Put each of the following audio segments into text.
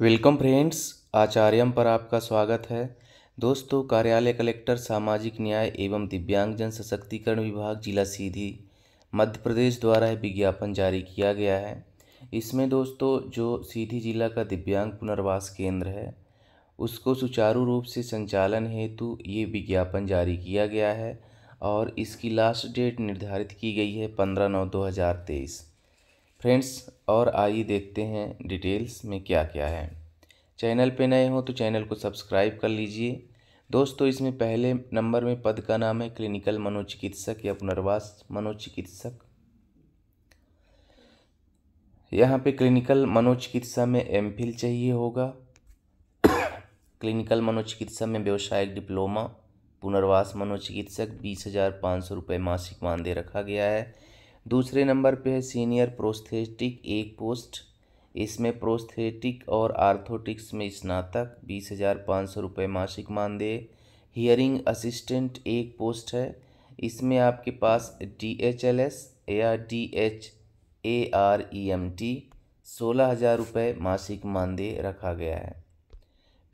welcome friends आचार्यम पर आपका स्वागत है दोस्तों कार्यालय कलेक्टर सामाजिक न्याय एवं दिव्यांगजन सशक्तिकरण विभाग जिला सीधी मध्य प्रदेश द्वारा विज्ञापन जारी किया गया है इसमें दोस्तों जो सीधी जिला का दिव्यांग पुनर्वास केंद्र है उसको सुचारू रूप से संचालन हेतु ये विज्ञापन जारी किया गया है और इसकी लास्ट डेट निर्धारित की गई है पंद्रह नौ दो हज़ार तेईस फ्रेंड्स और आइए देखते हैं डिटेल्स में क्या क्या है चैनल पे नए हो तो चैनल को सब्सक्राइब कर लीजिए दोस्तों इसमें पहले नंबर में पद का नाम है क्लिनिकल मनोचिकित्सक या पुनर्वास मनोचिकित्सक यहाँ पे क्लिनिकल मनोचिकित्सा में एम चाहिए होगा क्लिनिकल मनोचिकित्सा में व्यवसायिक डिप्लोमा पुनर्वास मनोचिकित्सक बीस हज़ार पाँच सौ रुपये मासिक मानदेय रखा गया है दूसरे नंबर पे है सीनियर प्रोस्थेटिक एक पोस्ट इसमें प्रोस्थेटिक और आर्थोटिक्स में स्नातक बीस हज़ार पाँच सौ रुपये मासिक मानदेय हियरिंग असिस्टेंट एक पोस्ट है इसमें आपके पास डी एच एल एस या D H A R E M T सोलह हज़ार रुपये मासिक मानदेय रखा गया है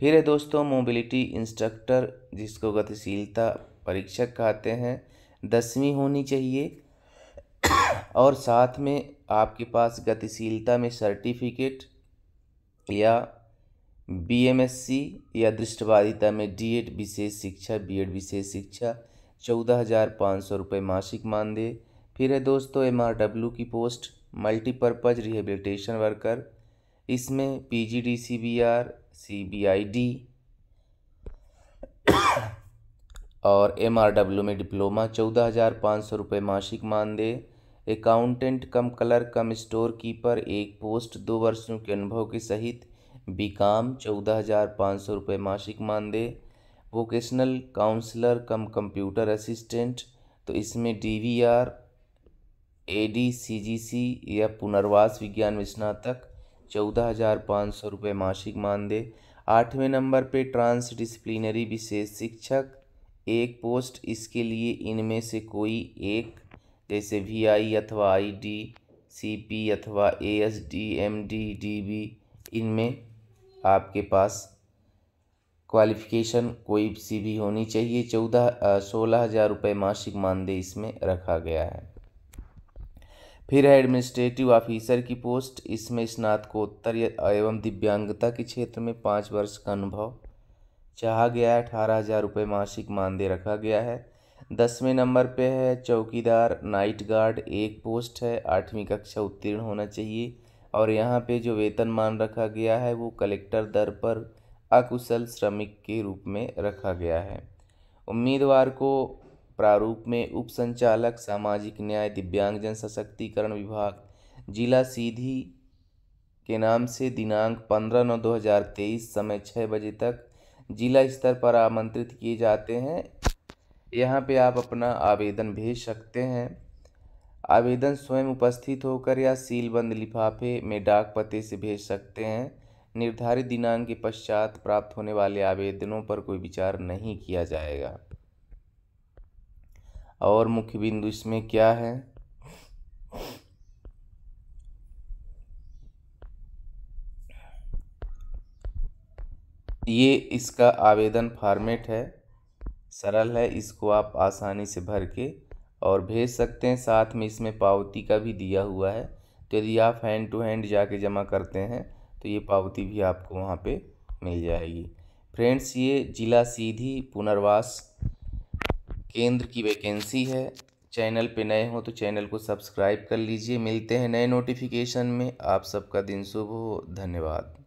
फिर है दोस्तों मोबिलिटी इंस्ट्रक्टर जिसको गतिशीलता परीक्षक कहते हैं दसवीं होनी चाहिए और साथ में आपके पास गतिशीलता में सर्टिफिकेट या बीएमएससी या दृष्टिवादिता में डीएड विशेष शिक्षा बीएड विशेष शिक्षा चौदह हज़ार पाँच सौ रुपये मासिक मानदेय फिर है दोस्तों एमआरडब्ल्यू की पोस्ट मल्टीपर्पज़ रिहेबिलिटेशन वर्कर इसमें बी आई सीबीआईडी और एमआरडब्ल्यू में डिप्लोमा चौदह हज़ार पाँच सौ रुपये मासिक मानदेय accountant cum clerk cum storekeeper एक पोस्ट दो वर्षों के अनुभव के सहित बी काम चौदह हज़ार पाँच सौ रुपये मासिक मानदेय vocational counsellor cum computer assistant तो इसमें D V R A D C G C या पुनर्वास विज्ञान में स्नातक चौदह हज़ार पाँच सौ रुपये मासिक मानदेय आठवें नंबर पे ट्रांस डिसप्लिनरी विशेष शिक्षक एक पोस्ट इसके लिए इनमें से कोई एक जैसे वी आई अथवा आई डी सी पी अथवा A S D M D D B इनमें आपके पास क्वालिफ़िकेशन कोई सी भी होनी चाहिए चौदह सोलह हज़ार रुपये मासिक मानदेय इसमें रखा गया है फिर है एडमिनिस्ट्रेटिव ऑफिसर की पोस्ट इसमें स्नातकोत्तर एवं दिव्यांगता के क्षेत्र में पाँच वर्ष का अनुभव चाहा गया है अठारह हज़ार रुपये मासिक मानदेय रखा गया है दसवें नंबर पे है चौकीदार नाइट गार्ड एक पोस्ट है आठवीं कक्षा उत्तीर्ण होना चाहिए और यहाँ पे जो वेतनमान रखा गया है वो कलेक्टर दर पर अकुशल श्रमिक के रूप में रखा गया है उम्मीदवार को प्रारूप में उप संचालक सामाजिक न्याय दिव्यांगजन सशक्तिकरण विभाग जिला सीधी के नाम से दिनांक पंद्रह नौ दो हज़ार तेईस समय छः बजे तक जिला स्तर पर आमंत्रित किए जाते हैं यहाँ पे आप अपना आवेदन भेज सकते हैं आवेदन स्वयं उपस्थित होकर या सीलबंद लिफाफे में डाक पते से भेज सकते हैं निर्धारित दिनांक के पश्चात प्राप्त होने वाले आवेदनों पर कोई विचार नहीं किया जाएगा और मुख्य बिंदु इसमें क्या है ये इसका आवेदन फॉर्मेट है सरल है इसको आप आसानी से भर के और भेज सकते हैं साथ में इसमें पावती का भी दिया हुआ है तो यदि आप हैंड टू हैंड जाके जमा करते हैं तो ये पावती भी आपको वहाँ पे मिल जाएगी फ्रेंड्स ये जिला सीधी पुनर्वास केंद्र की वैकेंसी है चैनल पे नए हो तो चैनल को सब्सक्राइब कर लीजिए मिलते हैं नए नोटिफिकेशन में आप सबका दिन शुभ हो धन्यवाद